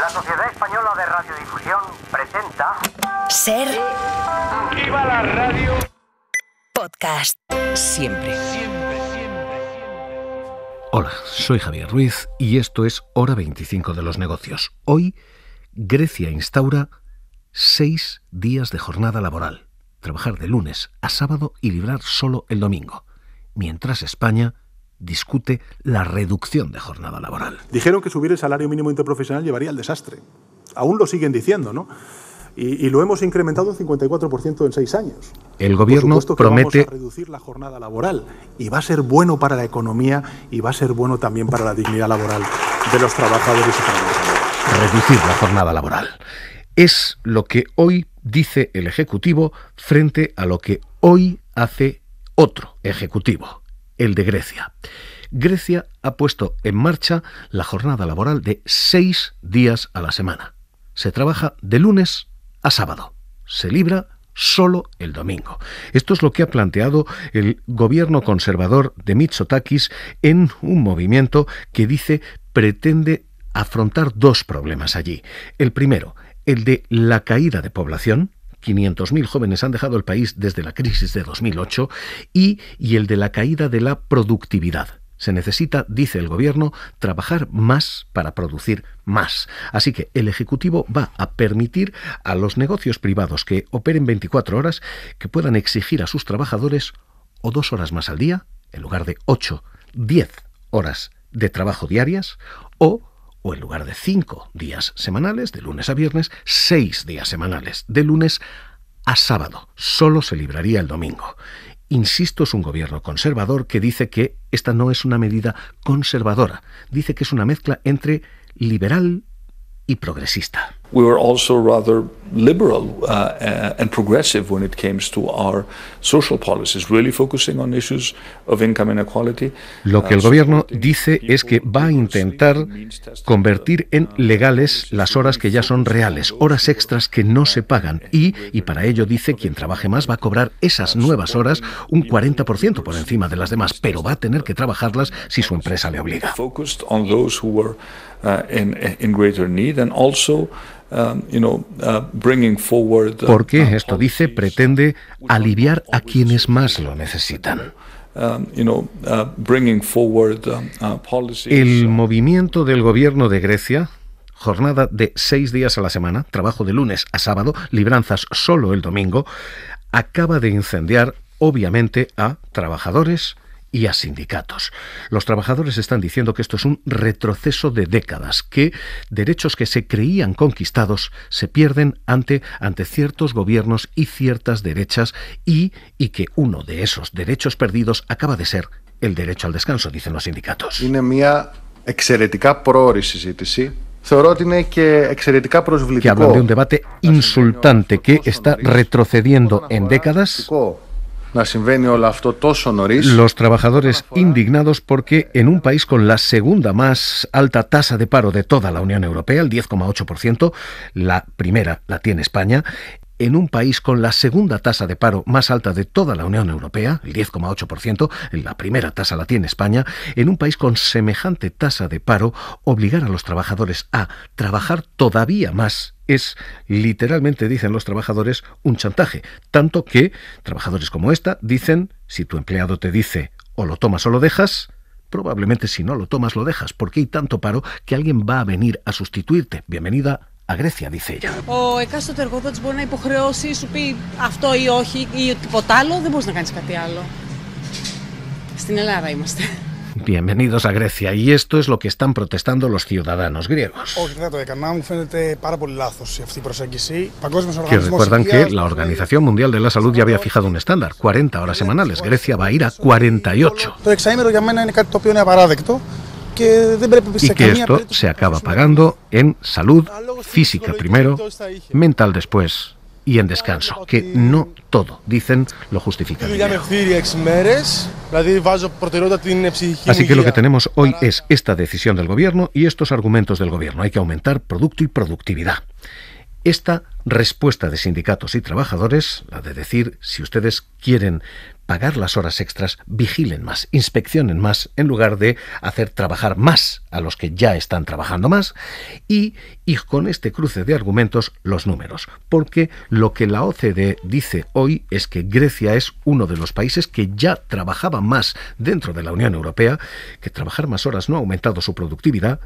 La Sociedad Española de Radiodifusión presenta. Ser. ¡Viva la radio! Podcast. Siempre. Siempre, siempre, siempre. Hola, soy Javier Ruiz y esto es Hora 25 de los Negocios. Hoy, Grecia instaura seis días de jornada laboral. Trabajar de lunes a sábado y librar solo el domingo. Mientras España discute la reducción de jornada laboral. Dijeron que subir el salario mínimo interprofesional llevaría al desastre. Aún lo siguen diciendo, ¿no? Y, lo hemos incrementado un 54% en seis años. El gobierno promete reducir la jornada laboral y va a ser bueno para la economía y va a ser bueno también para la dignidad laboral de los trabajadores y Reducir la jornada laboral es lo que hoy dice el Ejecutivo frente a lo que hoy hace otro Ejecutivo el de Grecia. Grecia ha puesto en marcha la jornada laboral de seis días a la semana. Se trabaja de lunes a sábado. Se libra solo el domingo. Esto es lo que ha planteado el gobierno conservador de Mitsotakis en un movimiento que dice pretende afrontar dos problemas allí. El primero, el de la caída de población, 500.000 jóvenes han dejado el país desde la crisis de 2008 y, el de la caída de la productividad. Se necesita, dice el Gobierno, trabajar más para producir más. Así que el Ejecutivo va a permitir a los negocios privados que operen 24 horas que puedan exigir a sus trabajadores o dos horas más al día, en lugar de 8, 10 horas de trabajo diarias, o o en lugar de cinco días semanales, de lunes a viernes, seis días semanales, de lunes a sábado. Solo se libraría el domingo. Insisto, es un gobierno conservador que dice que esta no es una medida conservadora. Dice que es una mezcla entre liberal y progresista. Lo que el uh, gobierno dice es que va a intentar convertir en uh, legales las horas que ya son reales, horas extras que no se pagan y, y para ello dice quien trabaje más va a cobrar esas nuevas horas un 40% por encima de las demás, pero va a tener que trabajarlas si su empresa le obliga. Um, uh, Porque uh, esto dice pretende aliviar a quienes más lo necesitan. El movimiento del gobierno de Grecia, jornada de seis días a la semana, trabajo de lunes a sábado, libranzas solo el domingo, acaba de incendiar, obviamente, a trabajadores, y a sindicatos. Los trabajadores están diciendo que esto es un retroceso de décadas, que derechos que se creían conquistados se pierden ante, ante ciertos gobiernos y ciertas derechas y, y que uno de esos derechos perdidos acaba de ser el derecho al descanso, dicen los sindicatos. Que hablan de un debate insultante que está retrocediendo en décadas los trabajadores indignados porque en un país con la segunda más alta tasa de paro de toda la Unión Europea, el 10,8%, la primera la tiene España, en un país con la segunda tasa de paro más alta de toda la Unión Europea, el 10,8%, la primera tasa la tiene España, en un país con semejante tasa de paro, obligar a los trabajadores a trabajar todavía más es literalmente, dicen los trabajadores, un chantaje. Tanto que trabajadores como esta dicen, si tu empleado te dice o lo tomas o lo dejas, probablemente si no lo tomas lo dejas, porque hay tanto paro que alguien va a venir a sustituirte. Bienvenida a Grecia, dice ella. Ο εκάστοτε εργοδότη μπορεί να υποχρεώσει, σου πει αυτό ή όχι ή τίποτα άλλο, δεν μπορεί να κάνει κάτι άλλο. Bienvenidos a Grecia y esto es lo que están protestando los ciudadanos griegos. Que recuerdan que la Organización Mundial de la Salud ya había fijado un estándar, 40 horas semanales. Grecia va a ir a 48. Y que esto se acaba pagando en salud física primero, mental después y en descanso, que no todo, dicen, lo justifican. Así que lo que tenemos hoy es esta decisión del gobierno y estos argumentos del gobierno. Hay que aumentar producto y productividad. Esta respuesta de sindicatos y trabajadores, la de decir si ustedes quieren pagar las horas extras, vigilen más, inspeccionen más, en lugar de hacer trabajar más a los que ya están trabajando más, y, con este cruce de argumentos los números, porque lo que la OCDE dice hoy es que Grecia es uno de los países que ya trabajaba más dentro de la Unión Europea, que trabajar más horas no ha aumentado su productividad,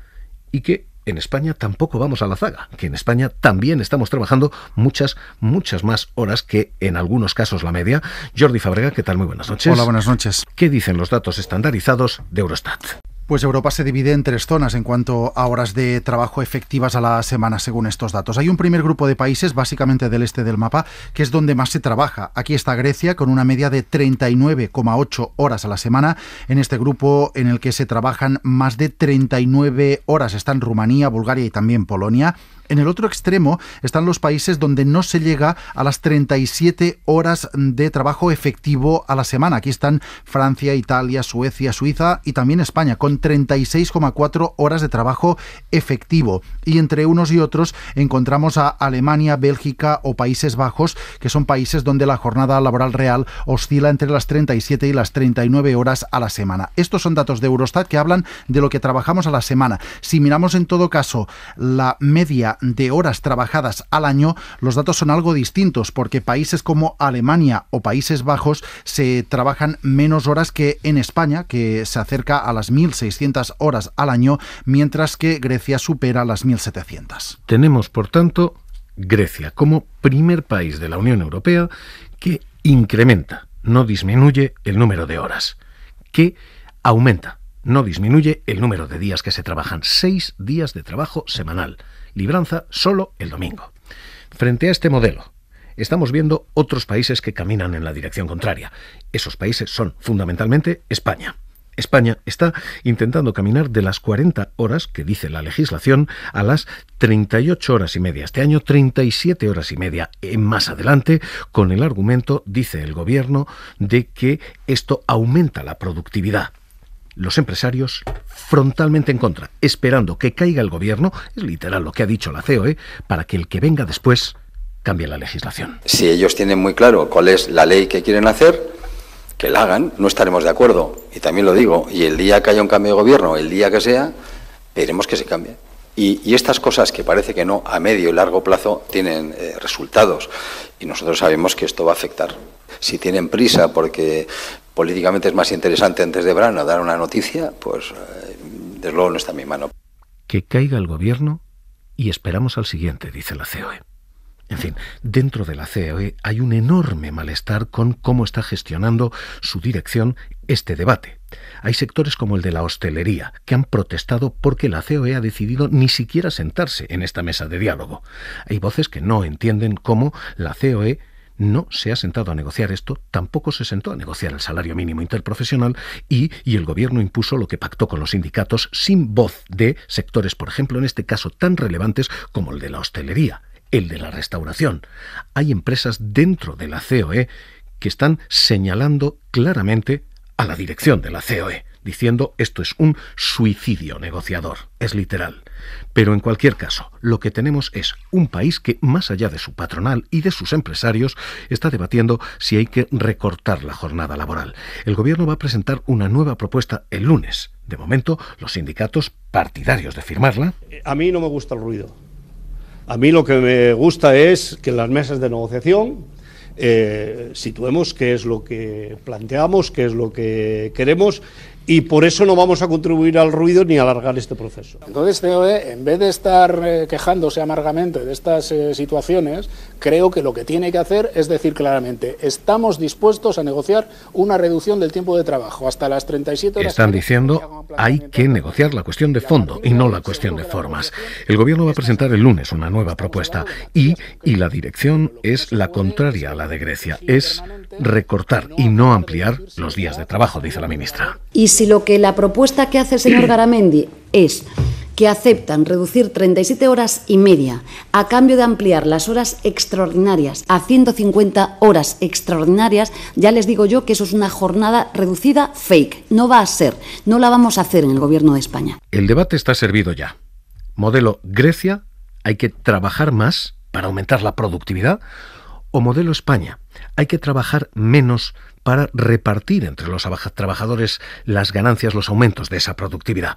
y que en España tampoco vamos a la zaga, que en España también estamos trabajando muchas, muchas más horas que en algunos casos la media. Jordi Fabrega, ¿qué tal? Muy buenas noches. Hola, buenas noches. ¿Qué dicen los datos estandarizados de Eurostat? Pues Europa se divide en tres zonas en cuanto a horas de trabajo efectivas a la semana, según estos datos. Hay un primer grupo de países, básicamente del este del mapa, que es donde más se trabaja. Aquí está Grecia, con una media de 39,8 horas a la semana. En este grupo en el que se trabajan más de 39 horas están Rumanía, Bulgaria y también Polonia. En el otro extremo están los países donde no se llega a las 37 horas de trabajo efectivo a la semana. Aquí están Francia, Italia, Suecia, Suiza y también España, con 36,4 horas de trabajo efectivo. Y entre unos y otros encontramos a Alemania, Bélgica o Países Bajos, que son países donde la jornada laboral real oscila entre las 37 y las 39 horas a la semana. Estos son datos de Eurostat que hablan de lo que trabajamos a la semana. Si miramos en todo caso la media de horas trabajadas al año, los datos son algo distintos porque países como Alemania o Países Bajos se trabajan menos horas que en España, que se acerca a las 1.600 horas al año, mientras que Grecia supera las 1.700. Tenemos, por tanto, Grecia como primer país de la Unión Europea que incrementa, no disminuye el número de horas, que aumenta no disminuye el número de días que se trabajan, seis días de trabajo semanal, libranza solo el domingo. Frente a este modelo, estamos viendo otros países que caminan en la dirección contraria. Esos países son fundamentalmente España. España está intentando caminar de las 40 horas que dice la legislación a las 38 horas y media. Este año 37 horas y media. Eh, más adelante, con el argumento, dice el gobierno, de que esto aumenta la productividad los empresarios frontalmente en contra, esperando que caiga el gobierno, es literal lo que ha dicho la COE, para que el que venga después cambie la legislación. Si ellos tienen muy claro cuál es la ley que quieren hacer, que la hagan, no estaremos de acuerdo, y también lo digo, y el día que haya un cambio de gobierno, el día que sea, veremos que se cambie. Y, estas cosas que parece que no, a medio y largo plazo, tienen eh, resultados. Y nosotros sabemos que esto va a afectar. Si tienen prisa porque políticamente es más interesante antes de verano dar una noticia, pues eh, desde luego no está en mi mano. Que caiga el gobierno y esperamos al siguiente, dice la COE. En fin, dentro de la COE hay un enorme malestar con cómo está gestionando su dirección este debate. Hay sectores como el de la hostelería que han protestado porque la COE ha decidido ni siquiera sentarse en esta mesa de diálogo. Hay voces que no entienden cómo la COE no se ha sentado a negociar esto, tampoco se sentó a negociar el salario mínimo interprofesional y, y el gobierno impuso lo que pactó con los sindicatos sin voz de sectores, por ejemplo, en este caso tan relevantes como el de la hostelería, el de la restauración. Hay empresas dentro de la COE que están señalando claramente a la dirección de la COE, diciendo esto es un suicidio negociador, es literal. Pero en cualquier caso, lo que tenemos es un país que, más allá de su patronal y de sus empresarios, está debatiendo si hay que recortar la jornada laboral. El gobierno va a presentar una nueva propuesta el lunes. De momento, los sindicatos partidarios de firmarla. Eh, a mí no me gusta el ruido. A mí lo que me gusta es que en las mesas de negociación eh, situemos qué es lo que planteamos, qué es lo que queremos y por eso no vamos a contribuir al ruido ni a alargar este proceso. Entonces, e, en vez de estar eh, quejándose amargamente de estas eh, situaciones, creo que lo que tiene que hacer es decir claramente, estamos dispuestos a negociar una reducción del tiempo de trabajo hasta las 37 horas. Están diciendo, hay que negociar la cuestión de fondo y no la cuestión de formas. El gobierno va a presentar el lunes una nueva propuesta y, la dirección es la contraria a la de Grecia, es recortar y no ampliar los días de trabajo, dice la ministra si lo que la propuesta que hace el señor Garamendi es que aceptan reducir 37 horas y media a cambio de ampliar las horas extraordinarias a 150 horas extraordinarias, ya les digo yo que eso es una jornada reducida fake. No va a ser, no la vamos a hacer en el Gobierno de España. El debate está servido ya. Modelo Grecia, hay que trabajar más para aumentar la productividad, o modelo España, hay que trabajar menos para repartir entre los trabajadores las ganancias, los aumentos de esa productividad.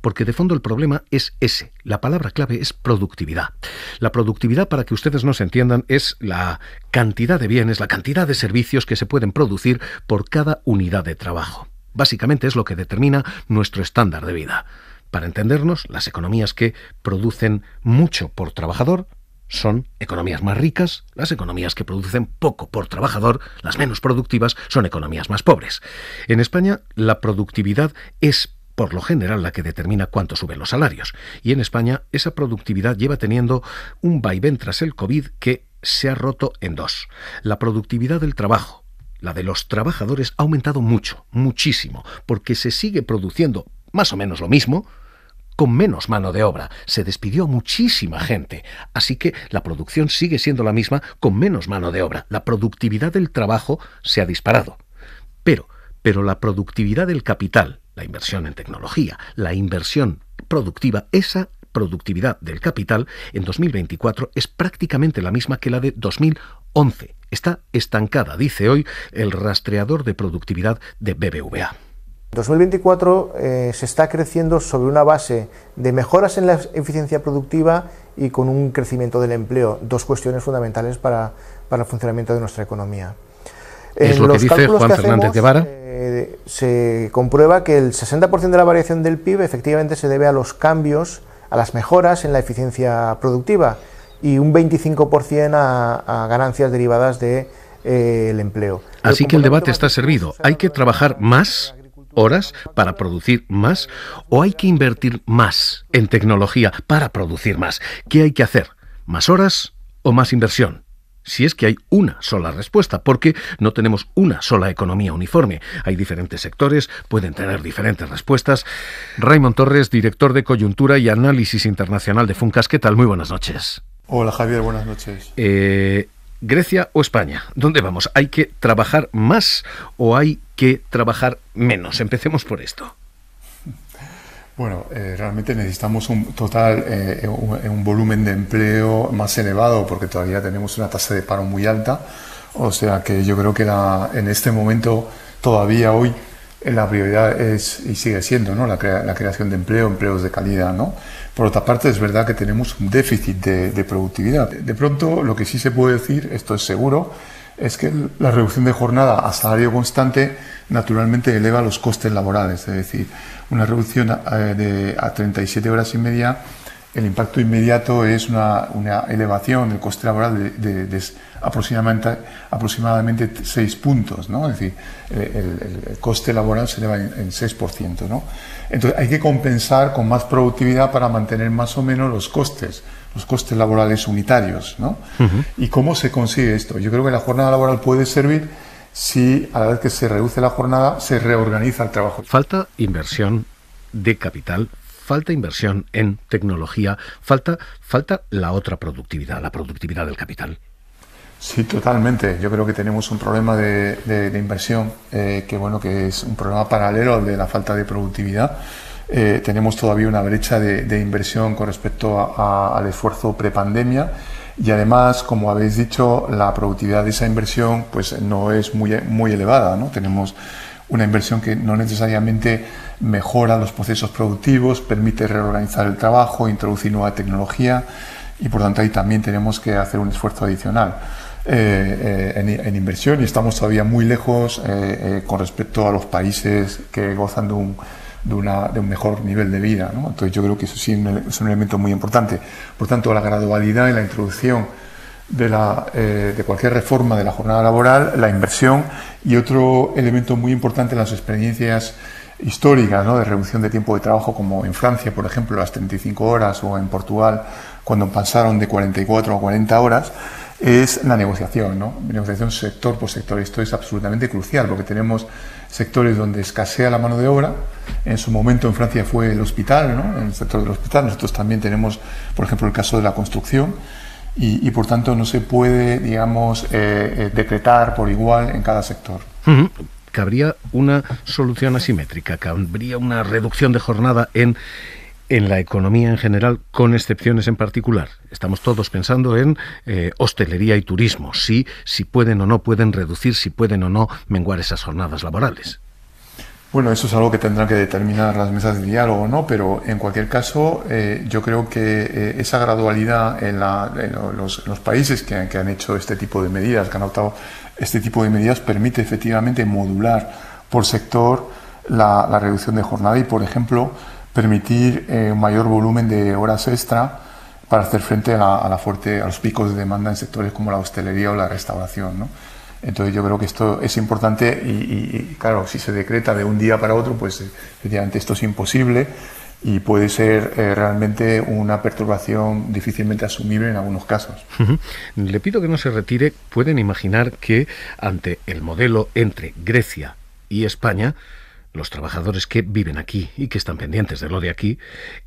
Porque de fondo el problema es ese. La palabra clave es productividad. La productividad, para que ustedes nos entiendan, es la cantidad de bienes, la cantidad de servicios que se pueden producir por cada unidad de trabajo. Básicamente es lo que determina nuestro estándar de vida. Para entendernos, las economías que producen mucho por trabajador son economías más ricas, las economías que producen poco por trabajador, las menos productivas, son economías más pobres. En España, la productividad es por lo general la que determina cuánto suben los salarios. Y en España, esa productividad lleva teniendo un vaivén tras el COVID que se ha roto en dos. La productividad del trabajo, la de los trabajadores ha aumentado mucho, muchísimo, porque se sigue produciendo más o menos lo mismo, con menos mano de obra. Se despidió muchísima gente, así que la producción sigue siendo la misma con menos mano de obra. La productividad del trabajo se ha disparado. Pero, pero la productividad del capital, la inversión en tecnología, la inversión productiva, esa productividad del capital en 2024 es prácticamente la misma que la de 2011. Está estancada, dice hoy el rastreador de productividad de BBVA. 2024 eh, se está creciendo sobre una base de mejoras en la eficiencia productiva y con un crecimiento del empleo, dos cuestiones fundamentales para, el funcionamiento de nuestra economía. en lo que Juan que Fernández hacemos, eh, se comprueba que el 60% de la variación del PIB efectivamente se debe a los cambios, a las mejoras en la eficiencia productiva y un 25% a, ganancias derivadas del eh, empleo. Así que el debate está servido. Hay que trabajar más horas para producir más o hay que invertir más en tecnología para producir más? ¿Qué hay que hacer? ¿Más horas o más inversión? Si es que hay una sola respuesta, porque no tenemos una sola economía uniforme. Hay diferentes sectores, pueden tener diferentes respuestas. Raymond Torres, director de Coyuntura y Análisis Internacional de Funcas, ¿qué tal? Muy buenas noches. Hola Javier, buenas noches. Eh, Grecia o España, ¿dónde vamos? ¿Hay que trabajar más o hay que trabajar menos? Empecemos por esto. Bueno, eh, realmente necesitamos un total, eh, eh, un, volumen de empleo más elevado porque todavía tenemos una tasa de paro muy alta. O sea que yo creo que la, en este momento, todavía hoy, la prioridad es y sigue siendo la, creación de empleo, empleos de calidad. ¿no? Por otra parte, es verdad que tenemos un déficit de, de productividad. De pronto, lo que sí se puede decir, esto es seguro, es que la reducción de jornada a salario constante naturalmente eleva los costes laborales, es decir, una reducción eh, a, de, 37 horas y media, el impacto inmediato es una, elevación del coste laboral de, aproximadamente, aproximadamente 6 puntos, ¿no? es decir, eh, el, coste laboral se eleva en, 6%. ¿no? Entonces hay que compensar con más productividad para mantener más o menos los costes los costes laborales unitarios. ¿no? ¿Y cómo se consigue esto? Yo creo que la jornada laboral puede servir si a la vez que se reduce la jornada se reorganiza el trabajo. Falta inversión de capital, falta inversión en tecnología, falta, falta la otra productividad, la productividad del capital. Sí, totalmente. Yo creo que tenemos un problema de, inversión eh, que bueno que es un problema paralelo al de la falta de productividad eh, tenemos todavía una brecha de, inversión con respecto al esfuerzo prepandemia y además, como habéis dicho, la productividad de esa inversión pues no es muy, muy elevada, ¿no? Tenemos una inversión que no necesariamente mejora los procesos productivos, permite reorganizar el trabajo, introducir nueva tecnología y por tanto ahí también tenemos que hacer un esfuerzo adicional. Eh, eh, en, inversión y estamos todavía muy lejos con respecto a los países que gozan de un, de, un mejor nivel de vida. Entonces yo creo que eso sí es un elemento muy importante. Por tanto, la gradualidad y la introducción de, la, eh, de cualquier reforma de la jornada laboral, la inversión y otro elemento muy importante en las experiencias históricas de reducción de tiempo de trabajo, como en Francia, por ejemplo, las 35 horas, o en Portugal, cuando pasaron de 44 a 40 horas, es la negociación. negociación sector por sector. Esto es absolutamente crucial porque tenemos sectores donde escasea la mano de obra. En su momento en Francia fue el hospital, ¿no? en el sector del hospital. Nosotros también tenemos, por ejemplo, el caso de la construcción. Y, por tanto no se puede, digamos, eh, eh, decretar por igual en cada sector. cabría una solución asimétrica, cabría una reducción de jornada en, en la economía en general, con excepciones en particular. Estamos todos pensando en eh, hostelería y turismo, si, si pueden o no pueden reducir, si pueden o no menguar esas jornadas laborales. Bueno, eso es algo que tendrán que determinar las mesas de diálogo, ¿no? Pero en cualquier caso, eh, yo creo que eh, esa gradualidad en, los, países que han, hecho este tipo de medidas, que han adoptado este tipo de medidas, permite efectivamente modular por sector la reducción de jornada y, por ejemplo, permitir eh, un mayor volumen de horas extra para hacer frente a, la fuerte, a los picos de demanda en sectores como la hostelería o la restauración. ¿no? Entonces yo creo que esto es importante y, claro, si se decreta de un día para otro, pues eh, efectivamente esto es imposible y puede ser eh, realmente una perturbación difícilmente asumible en algunos casos. Le pido que no se retire. Pueden imaginar que ante el modelo entre Grecia y España, los trabajadores que viven aquí y que están pendientes de lo de aquí,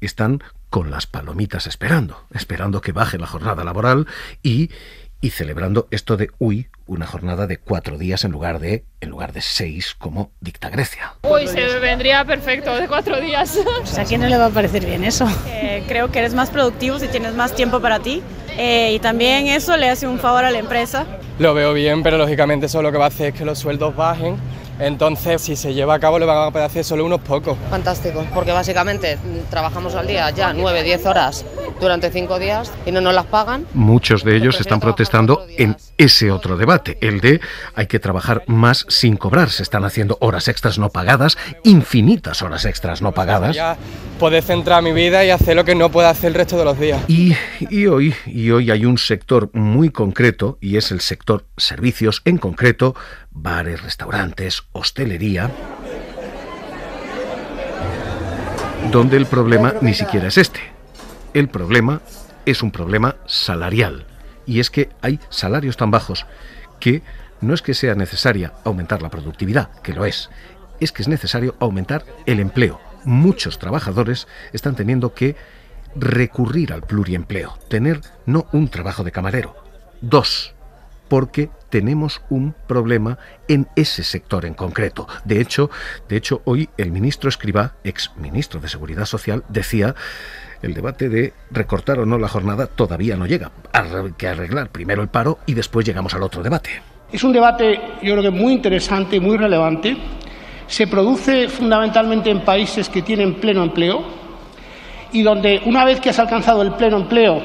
están con las palomitas esperando, esperando que baje la jornada laboral y, celebrando esto de, uy, una jornada de cuatro días en lugar de, en lugar de seis, como dicta Grecia. Uy, se vendría perfecto de cuatro días. ¿A quién no le va a parecer bien eso? Eh, creo que eres más productivo si tienes más tiempo para ti eh, y también eso le hace un favor a la empresa. Lo veo bien, pero lógicamente eso lo que va a hacer es que los sueldos bajen entonces, si se lleva a cabo, le van a hacer solo unos pocos. Fantástico, porque básicamente trabajamos al día ya 9, 10 horas durante cinco días y no nos las pagan. Muchos de ellos están protestando en ese otro debate, el de hay que trabajar más sin cobrar. Se están haciendo horas extras no pagadas, infinitas horas extras no pagadas. Ya centrar mi vida y hacer lo que no pueda hacer el resto de los días. Y, y, hoy, y hoy hay un sector muy concreto, y es el sector servicios, en concreto bares, restaurantes, hostelería donde el problema ni siquiera es este. El problema es un problema salarial. Y es que hay salarios tan bajos que no es que sea necesaria aumentar la productividad, que lo es, es que es necesario aumentar el empleo. Muchos trabajadores están teniendo que recurrir al pluriempleo, tener no un trabajo de camarero, dos, porque tenemos un problema en ese sector en concreto. De hecho, de hecho hoy el ministro Escribá, ex ministro de Seguridad Social, decía el debate de recortar o no la jornada todavía no llega. Hay que arreglar primero el paro y después llegamos al otro debate. Es un debate, yo creo que muy interesante y muy relevante. Se produce fundamentalmente en países que tienen pleno empleo y donde una vez que has alcanzado el pleno empleo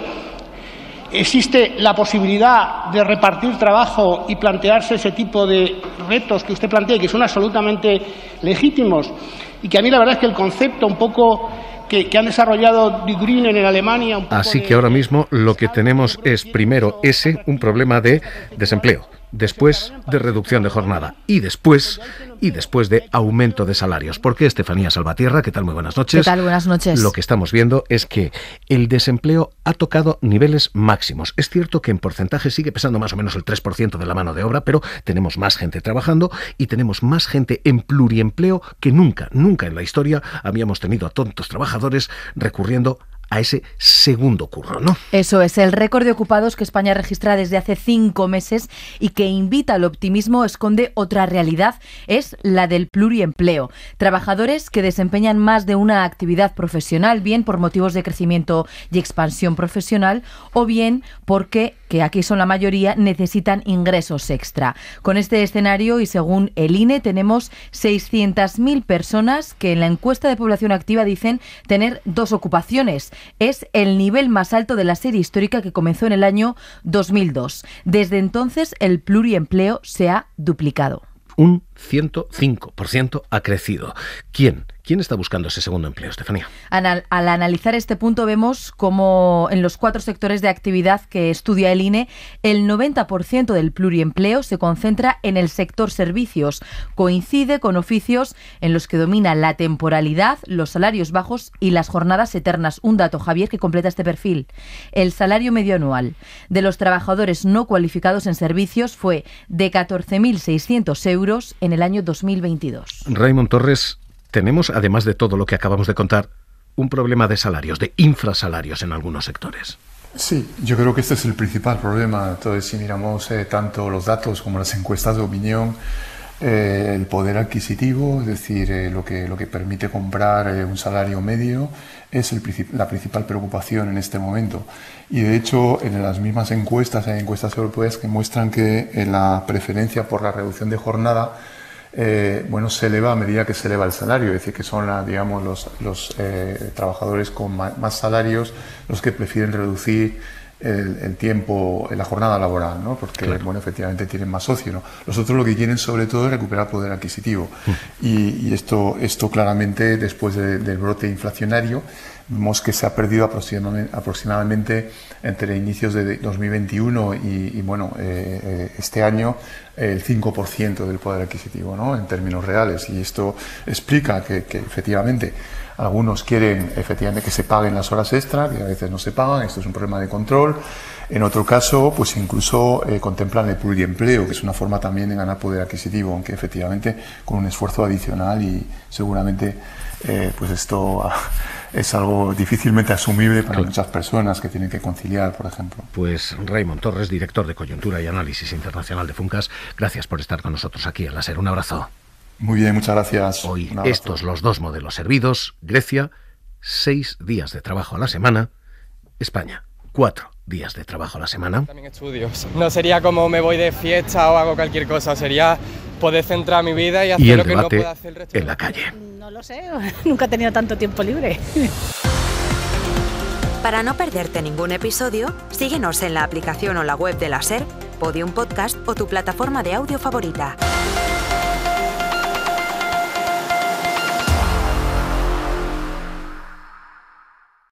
existe la posibilidad de repartir trabajo y plantearse ese tipo de retos que usted plantea y que son absolutamente legítimos y que a mí la verdad es que el concepto un poco que, han desarrollado Die Grünen en Alemania. Así que ahora mismo lo que tenemos es primero ese, un problema de desempleo después de reducción de jornada y después y después de aumento de salarios. Porque Estefanía Salvatierra, ¿qué tal? Muy buenas noches. ¿Qué tal? Buenas noches. Lo que estamos viendo es que el desempleo ha tocado niveles máximos. Es cierto que en porcentaje sigue pesando más o menos el 3% de la mano de obra, pero tenemos más gente trabajando y tenemos más gente en pluriempleo que nunca, nunca en la historia habíamos tenido a tontos trabajadores recurriendo a ese segundo curro, ¿no? Eso es, el récord de ocupados que España registra desde hace cinco meses y que invita al optimismo esconde otra realidad, es la del pluriempleo. Trabajadores que desempeñan más de una actividad profesional, bien por motivos de crecimiento y expansión profesional o bien porque, que aquí son la mayoría, necesitan ingresos extra. Con este escenario y según el INE tenemos 600.000 personas que en la encuesta de población activa dicen tener dos ocupaciones es el nivel más alto de la serie histórica que comenzó en el año 2002. Desde entonces, el pluriempleo se ha duplicado. Un 105% ha crecido. ¿Quién ¿Quién está buscando ese segundo empleo, Estefanía? al analizar este punto vemos como en los cuatro sectores de actividad que estudia el INE, el 90% del pluriempleo se concentra en el sector servicios. Coincide con oficios en los que domina la temporalidad, los salarios bajos y las jornadas eternas. Un dato, Javier, que completa este perfil. El salario medio anual de los trabajadores no cualificados en servicios fue de 14.600 euros en el año 2022. Raymond Torres, tenemos, además de todo lo que acabamos de contar, un problema de salarios, de infrasalarios en algunos sectores. Sí, yo creo que este es el principal problema. Entonces, si miramos eh, tanto los datos como las encuestas de opinión, eh, el poder adquisitivo, es decir, eh, lo, que, lo que permite comprar un salario medio, es la principal preocupación en este momento. Y de hecho, en las mismas encuestas, hay encuestas europeas que muestran que la preferencia por la reducción de jornada eh, bueno, se eleva a medida que se eleva el salario, es decir, que son, la, digamos, los, los eh, trabajadores con más salarios los que prefieren reducir el, tiempo tiempo, la jornada laboral, ¿no? porque bueno, efectivamente tienen más socio. ¿no? Los otros lo que quieren sobre todo es recuperar poder adquisitivo. Mm. Y, esto, esto claramente después del brote inflacionario vemos que se ha perdido aproximadamente, aproximadamente entre inicios de 2021 y, bueno, eh, eh, este año el 5% del poder adquisitivo ¿no? en términos reales. Y esto explica que efectivamente algunos quieren efectivamente que se paguen las horas extra, que a veces no se pagan, esto es un problema de control. En otro caso, pues incluso eh, contemplan el pluriempleo, que es una forma también de ganar poder adquisitivo, aunque efectivamente con un esfuerzo adicional y seguramente eh, pues esto es algo difícilmente asumible para muchas personas que tienen que conciliar, por ejemplo. Pues Raymond Torres, director de Coyuntura y Análisis Internacional de Funcas, gracias por estar con nosotros aquí al la SER. Un abrazo. Muy bien, muchas gracias. Hoy estos los dos modelos servidos, Grecia, seis días de trabajo a la semana, España, cuatro días de trabajo a la semana. También estudios. No sería como me voy de fiesta o hago cualquier cosa, sería poder centrar mi vida y hacer lo que no puedo hacer el resto en la calle. No lo sé, nunca he tenido tanto tiempo libre. Para no perderte ningún episodio, síguenos en la aplicación o la web de la SER, un Podcast o tu plataforma de audio favorita.